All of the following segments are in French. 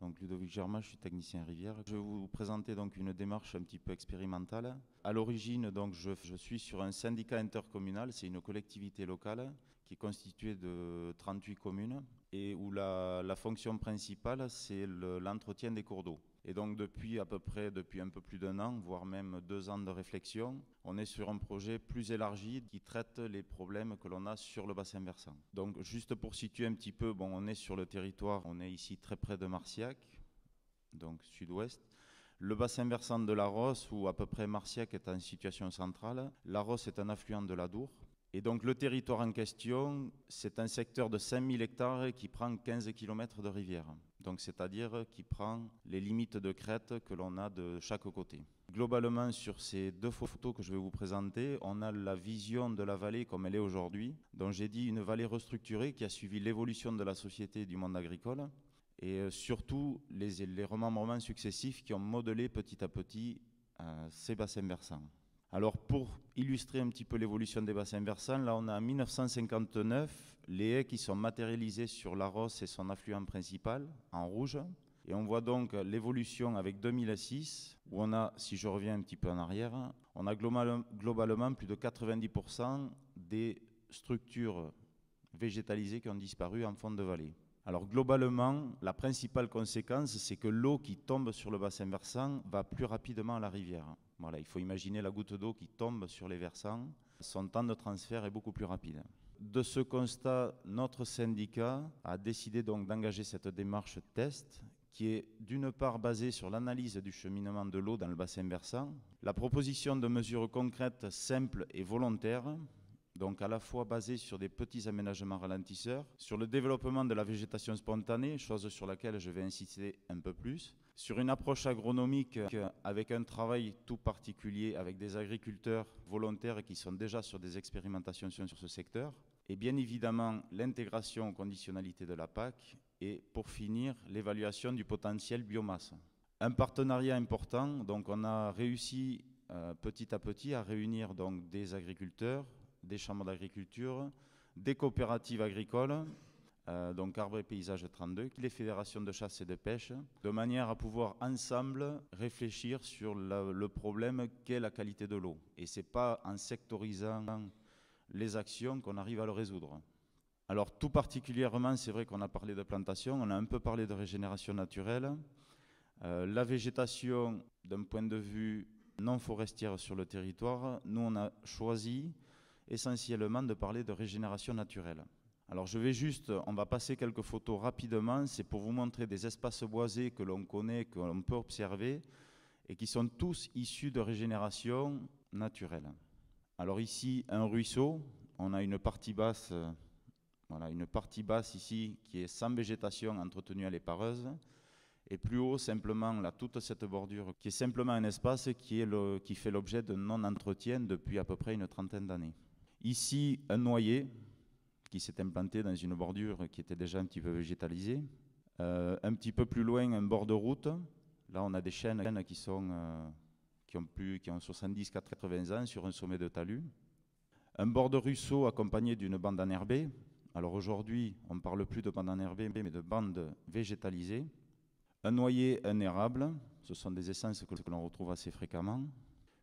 Donc Ludovic Germain, je suis technicien rivière. Je vais vous présenter donc une démarche un petit peu expérimentale. À l'origine, donc je, suis sur un syndicat intercommunal, c'est une collectivité locale qui est constituée de 38 communes et où la fonction principale c'est l'entretien des cours d'eau. Et donc depuis à peu près, depuis un peu plus d'un an, voire même deux ans de réflexion, on est sur un projet plus élargi qui traite les problèmes que l'on a sur le bassin versant. Donc juste pour situer un petit peu, bon, on est sur le territoire, on est ici très près de Marciac, donc sud-ouest. Le bassin versant de la Rosse, où à peu près Marciac est en situation centrale, la Rosse est un affluent de la Dour, et donc le territoire en question, c'est un secteur de 5000 hectares qui prend 15 km de rivière. Donc c'est-à-dire qui prend les limites de crête que l'on a de chaque côté. Globalement, sur ces deux photos que je vais vous présenter, on a la vision de la vallée comme elle est aujourd'hui. dont j'ai dit une vallée restructurée qui a suivi l'évolution de la société et du monde agricole et euh, surtout les, les remembrements successifs qui ont modelé petit à petit euh, ces bassins versants. Alors pour illustrer un petit peu l'évolution des bassins versants, là on a en 1959 les haies qui sont matérialisées sur la Rosse et son affluent principal en rouge. Et on voit donc l'évolution avec 2006, où on a, si je reviens un petit peu en arrière, on a globalement plus de 90% des structures végétalisées qui ont disparu en fond de vallée. Alors globalement, la principale conséquence, c'est que l'eau qui tombe sur le bassin versant va plus rapidement à la rivière. Voilà, il faut imaginer la goutte d'eau qui tombe sur les versants. Son temps de transfert est beaucoup plus rapide. De ce constat, notre syndicat a décidé donc d'engager cette démarche test qui est d'une part basée sur l'analyse du cheminement de l'eau dans le bassin versant, la proposition de mesures concrètes, simples et volontaires donc à la fois basé sur des petits aménagements ralentisseurs, sur le développement de la végétation spontanée, chose sur laquelle je vais insister un peu plus, sur une approche agronomique euh, avec un travail tout particulier avec des agriculteurs volontaires qui sont déjà sur des expérimentations sur ce secteur, et bien évidemment l'intégration aux conditionnalités de la PAC, et pour finir l'évaluation du potentiel biomasse. Un partenariat important, donc on a réussi euh, petit à petit à réunir donc des agriculteurs, des chambres d'agriculture, des coopératives agricoles, euh, donc Arbre et Paysage 32, les fédérations de chasse et de pêche, de manière à pouvoir ensemble réfléchir sur le problème qu'est la qualité de l'eau. Et ce n'est pas en sectorisant les actions qu'on arrive à le résoudre. Alors tout particulièrement, c'est vrai qu'on a parlé de plantation, on a un peu parlé de régénération naturelle. Euh, la végétation, d'un point de vue non forestière sur le territoire, nous on a choisi essentiellement de parler de régénération naturelle. Alors je vais juste, on va passer quelques photos rapidement, c'est pour vous montrer des espaces boisés que l'on connaît, que l'on peut observer, et qui sont tous issus de régénération naturelle. Alors ici, un ruisseau, on a une partie basse, euh, voilà, une partie basse ici qui est sans végétation entretenue à l'épareuse, et plus haut, simplement, là, toute cette bordure, qui est simplement un espace qui, est le, qui fait l'objet de non-entretien depuis à peu près une trentaine d'années. Ici, un noyer qui s'est implanté dans une bordure qui était déjà un petit peu végétalisée. Euh, un petit peu plus loin, un bord de route. Là, on a des chênes qui, sont, euh, qui ont, plus, qui ont 70-80 ans sur un sommet de talus. Un bord de ruisseau accompagné d'une bande enherbée. Alors aujourd'hui, on ne parle plus de bande enherbée, mais de bande végétalisée. Un noyer, un érable. Ce sont des essences que, que l'on retrouve assez fréquemment.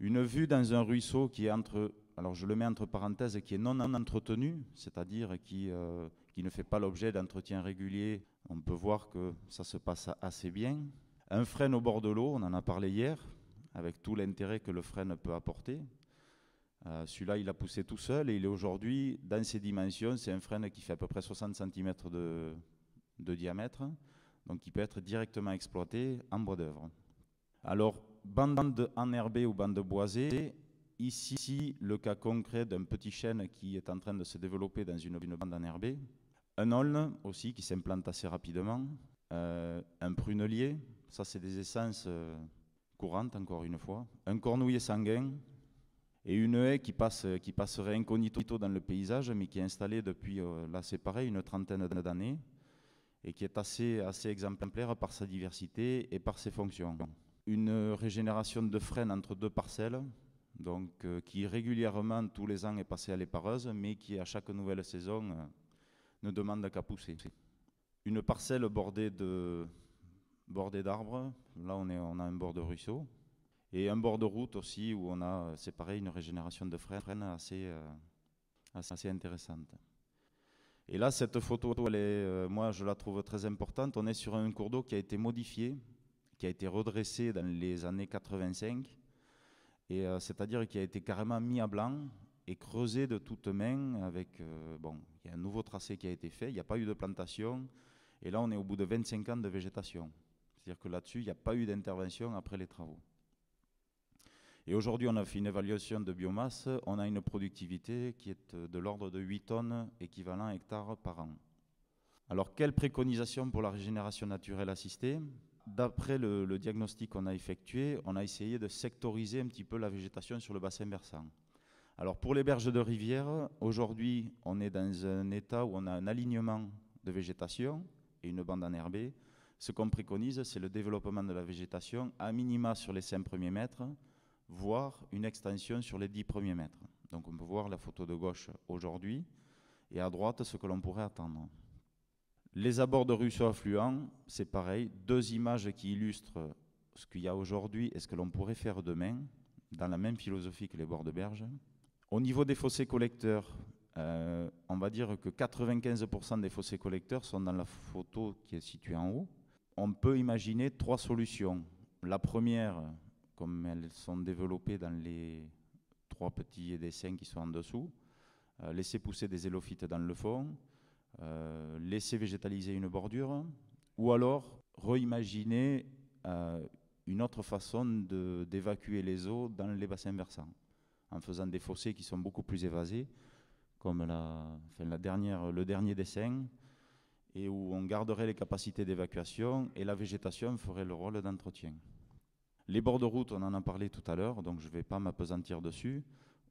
Une vue dans un ruisseau qui est entre alors je le mets entre parenthèses, qui est non entretenu, c'est-à-dire qui, euh, qui ne fait pas l'objet d'entretien réguliers. on peut voir que ça se passe assez bien. Un frein au bord de l'eau, on en a parlé hier, avec tout l'intérêt que le frein peut apporter. Euh, celui-là, il a poussé tout seul et il est aujourd'hui, dans ses dimensions, c'est un frein qui fait à peu près 60 cm de, diamètre, donc qui peut être directement exploité en bois d'œuvre. Alors, bande enherbée ou bande boisée, Ici, le cas concret d'un petit chêne qui est en train de se développer dans une, une bande enherbée. Un aulne aussi qui s'implante assez rapidement. Euh, un prunelier, ça c'est des essences euh, courantes encore une fois. Un cornouiller sanguin et une haie qui, passe, qui passerait incognito dans le paysage mais qui est installée depuis, euh, là c'est pareil, une trentaine d'années et qui est assez, assez exemplaire par sa diversité et par ses fonctions. Une régénération de frênes entre deux parcelles, donc, euh, qui régulièrement, tous les ans, est passé à l'épareuse, mais qui, à chaque nouvelle saison, euh, ne demande qu'à pousser. Une parcelle bordée de bordée d'arbres, là on, a un bord de ruisseau, et un bord de route aussi, où on a, euh, séparé une régénération de frênes assez, assez, intéressante. Et là, cette photo, moi, je la trouve très importante. On est sur un cours d'eau qui a été modifié, qui a été redressé dans les années 85, euh, c'est-à-dire qu'il a été carrément mis à blanc et creusé de toutes mains avec, euh, il y a un nouveau tracé qui a été fait, il n'y a pas eu de plantation. Et là, on est au bout de 25 ans de végétation. C'est-à-dire que là-dessus, il n'y a pas eu d'intervention après les travaux. Et aujourd'hui, on a fait une évaluation de biomasse. On a une productivité qui est euh, de l'ordre de 8 tonnes équivalent hectare par an. Alors, quelle préconisation pour la régénération naturelle assistée D'après le, diagnostic qu'on a effectué, on a essayé de sectoriser un petit peu la végétation sur le bassin versant. Alors pour les berges de rivière, aujourd'hui on est dans un état où on a un alignement de végétation et une bande enherbée. Ce qu'on préconise, c'est le développement de la végétation à minima sur les 5 premiers mètres, voire une extension sur les 10 premiers mètres. Donc on peut voir la photo de gauche aujourd'hui et à droite ce que l'on pourrait attendre. Les abords de ruisseaux affluents, c'est pareil, deux images qui illustrent ce qu'il y a aujourd'hui et ce que l'on pourrait faire demain, dans la même philosophie que les bords de berge. Au niveau des fossés collecteurs, euh, on va dire que 95% des fossés collecteurs sont dans la photo qui est située en haut. On peut imaginer trois solutions. La première, comme elles sont développées dans les trois petits dessins qui sont en dessous, euh, laisser pousser des hélophytes dans le fond, euh, laisser végétaliser une bordure, ou alors reimaginer euh, une autre façon d'évacuer les eaux dans les bassins versants, en faisant des fossés qui sont beaucoup plus évasés, comme la, dernière, le dernier dessin, et où on garderait les capacités d'évacuation et la végétation ferait le rôle d'entretien. Les bords de route, on en a parlé tout à l'heure, donc je ne vais pas m'apesantir dessus.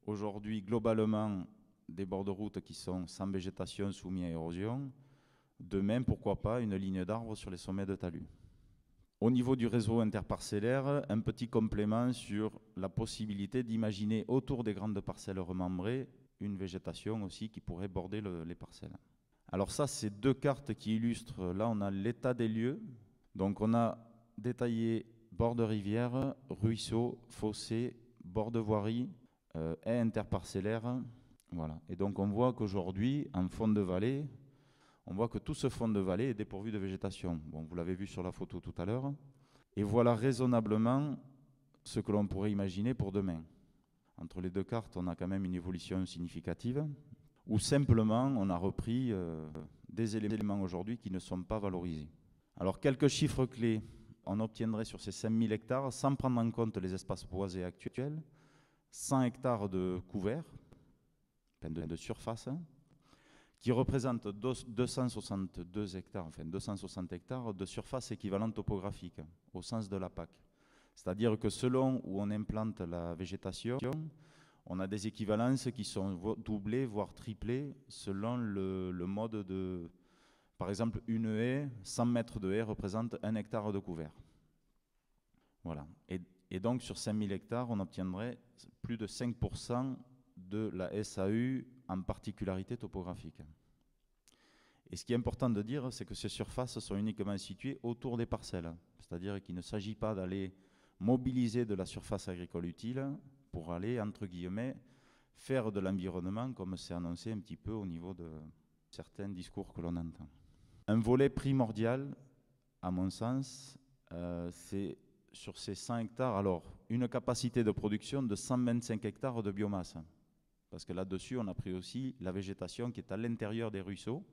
Aujourd'hui, globalement, des bords de route qui sont sans végétation, soumis à érosion. Demain, pourquoi pas, une ligne d'arbres sur les sommets de talus. Au niveau du réseau interparcellaire, un petit complément sur la possibilité d'imaginer autour des grandes parcelles remembrées une végétation aussi qui pourrait border les parcelles. Alors ça, c'est deux cartes qui illustrent. Là, on a l'état des lieux. Donc on a détaillé bord de rivière, ruisseau, fossé, bord de voirie, euh, et interparcellaire, voilà. Et donc on voit qu'aujourd'hui, en fond de vallée, on voit que tout ce fond de vallée est dépourvu de végétation. vous l'avez vu sur la photo tout à l'heure. Et voilà raisonnablement ce que l'on pourrait imaginer pour demain. Entre les deux cartes, on a quand même une évolution significative, ou simplement on a repris euh, des éléments aujourd'hui qui ne sont pas valorisés. Alors quelques chiffres clés, on obtiendrait sur ces 5000 hectares, sans prendre en compte les espaces boisés actuels, 100 hectares de couverts, de, surface, hein, qui représente 262 hectares, enfin 260 hectares de surface équivalente topographique hein, au sens de la PAC. C'est-à-dire que selon où on implante la végétation, on a des équivalences qui sont doublées, voire triplées, selon le, mode de... Par exemple, une haie, 100 mètres de haie représente 1 hectare de couvert. Voilà. Et, et donc, sur 5000 hectares, on obtiendrait plus de 5% de la SAU en particularité topographique. Et ce qui est important de dire, c'est que ces surfaces sont uniquement situées autour des parcelles. C'est-à-dire qu'il ne s'agit pas d'aller mobiliser de la surface agricole utile pour aller, entre guillemets, faire de l'environnement comme c'est annoncé un petit peu au niveau de certains discours que l'on entend. Un volet primordial, à mon sens, euh, c'est sur ces 100 hectares, alors une capacité de production de 125 hectares de biomasse parce que là-dessus, on a pris aussi la végétation qui est à l'intérieur des ruisseaux.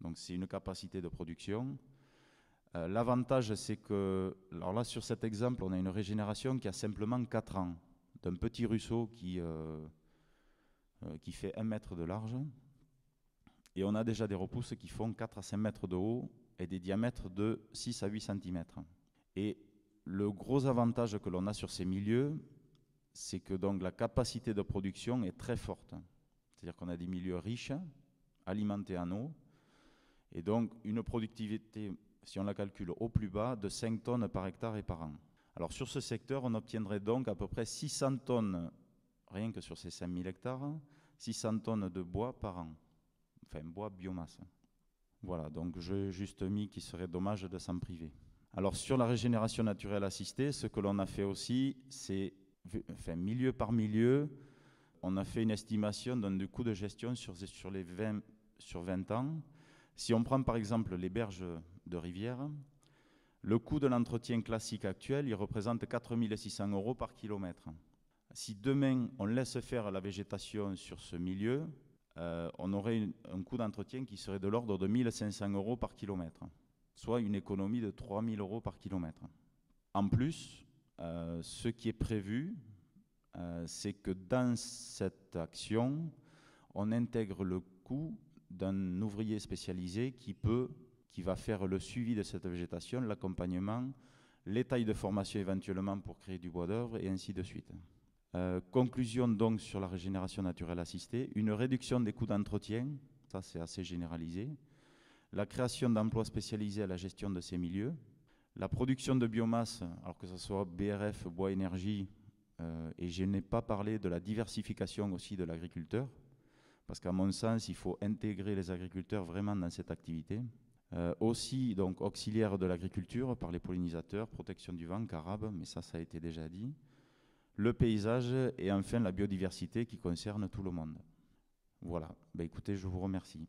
Donc c'est une capacité de production. Euh, l'avantage, c'est que, alors là, sur cet exemple, on a une régénération qui a simplement 4 ans, d'un petit ruisseau qui, euh, euh, qui fait 1 mètre de large. Et on a déjà des repousses qui font 4 à 5 mètres de haut et des diamètres de 6 à 8 cm. Et le gros avantage que l'on a sur ces milieux, c'est que donc la capacité de production est très forte. C'est-à-dire qu'on a des milieux riches, alimentés en eau, et donc une productivité, si on la calcule au plus bas, de 5 tonnes par hectare et par an. Alors sur ce secteur, on obtiendrait donc à peu près 600 tonnes, rien que sur ces 5000 hectares, 600 tonnes de bois par an, enfin bois biomasse. Voilà, donc j'ai juste mis qu'il serait dommage de s'en priver. Alors sur la régénération naturelle assistée, ce que l'on a fait aussi, c'est enfin, milieu par milieu, on a fait une estimation dans du coût de gestion sur, sur, les 20, sur 20 ans. Si on prend par exemple les berges de rivière, le coût de l'entretien classique actuel, il représente 600 euros par kilomètre. Si demain, on laisse faire la végétation sur ce milieu, euh, on aurait un coût d'entretien qui serait de l'ordre de 1500 euros par kilomètre, soit une économie de 3 000 euros par kilomètre. En plus, euh, ce qui est prévu, euh, c'est que dans cette action, on intègre le coût d'un ouvrier spécialisé qui peut, qui va faire le suivi de cette végétation, l'accompagnement, les tailles de formation éventuellement pour créer du bois d'œuvre et ainsi de suite. Euh, conclusion donc sur la régénération naturelle assistée, une réduction des coûts d'entretien, ça c'est assez généralisé, la création d'emplois spécialisés à la gestion de ces milieux, la production de biomasse, alors que ce soit BRF, bois énergie, euh, et je n'ai pas parlé de la diversification aussi de l'agriculteur, parce qu'à mon sens, il faut intégrer les agriculteurs vraiment dans cette activité. Euh, aussi, donc, auxiliaire de l'agriculture par les pollinisateurs, protection du vent, carabes, mais ça, ça a été déjà dit. Le paysage et enfin la biodiversité qui concerne tout le monde. Voilà, ben, écoutez, je vous remercie.